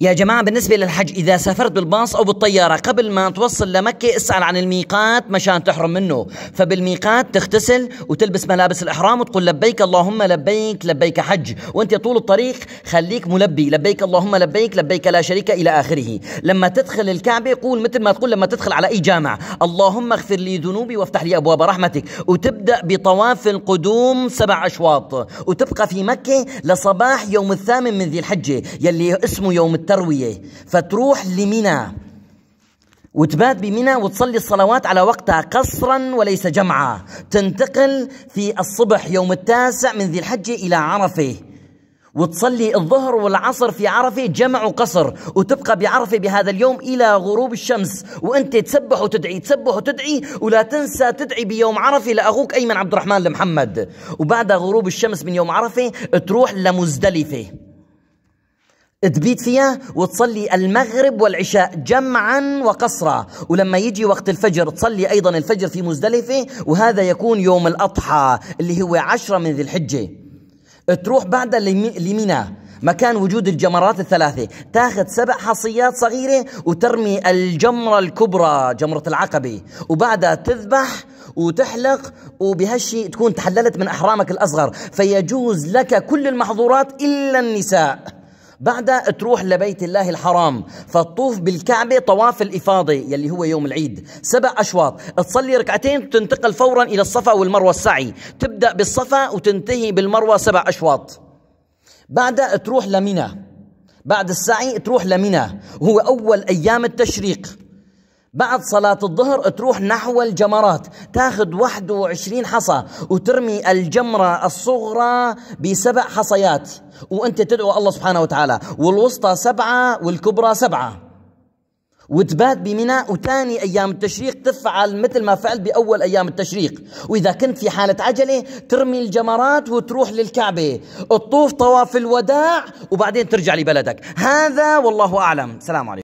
يا جماعة بالنسبة للحج إذا سافرت بالباص أو بالطيارة قبل ما توصل لمكة اسأل عن الميقات مشان تحرم منه فبالميقات تغتسل وتلبس ملابس الإحرام وتقول لبيك اللهم لبيك لبيك حج وانت طول الطريق خليك ملبي لبيك اللهم لبيك لبيك لا شريك إلى آخره لما تدخل الكعبة قول مثل ما تقول لما تدخل على أي جامع اللهم اغفر لي ذنوبي وافتح لي أبواب رحمتك وتبدأ بطواف القدوم سبع أشواط وتبقى في مكة لصباح يوم الثامن من ذي الحجة يلي اسمه يوم التروية فتروح لمنى وتبات بمنى وتصلي الصلوات على وقتها قصرا وليس جمعا تنتقل في الصبح يوم التاسع من ذي الحجة إلى عرفة وتصلي الظهر والعصر في عرفة جمع وقصر وتبقى بعرفة بهذا اليوم إلى غروب الشمس وأنت تسبح وتدعي تسبح وتدعي ولا تنسى تدعي بيوم عرفة لأخوك أيمن عبد الرحمن المحمد وبعد غروب الشمس من يوم عرفة تروح لمزدلفة تبيت فيها وتصلي المغرب والعشاء جمعا وقصرا ولما يجي وقت الفجر تصلي أيضا الفجر في مزدلفة وهذا يكون يوم الأضحى اللي هو عشرة من ذي الحجة تروح بعد لمنى مكان وجود الجمرات الثلاثة تاخذ سبع حصيات صغيرة وترمي الجمرة الكبرى جمرة العقبة وبعدها تذبح وتحلق وبهالشيء تكون تحللت من أحرامك الأصغر فيجوز لك كل المحظورات إلا النساء بعدها تروح لبيت الله الحرام فتطوف بالكعبة طواف الإفاضة يلي هو يوم العيد سبع أشواط تصلي ركعتين وتنتقل فورا إلى الصفا والمروة السعي تبدأ بالصفا وتنتهي بالمروة سبع أشواط بعدها تروح لمنى بعد السعي تروح لمنى وهو أول أيام التشريق بعد صلاة الظهر تروح نحو الجمرات تاخذ 21 حصى وترمي الجمرة الصغرى بسبع حصيات وانت تدعو الله سبحانه وتعالى والوسطى سبعة والكبرى سبعة وتبات بميناء وتاني ايام التشريق تفعل مثل ما فعلت باول ايام التشريق واذا كنت في حاله عجله ترمي الجمرات وتروح للكعبه تطوف طواف الوداع وبعدين ترجع لبلدك هذا والله اعلم سلام عليكم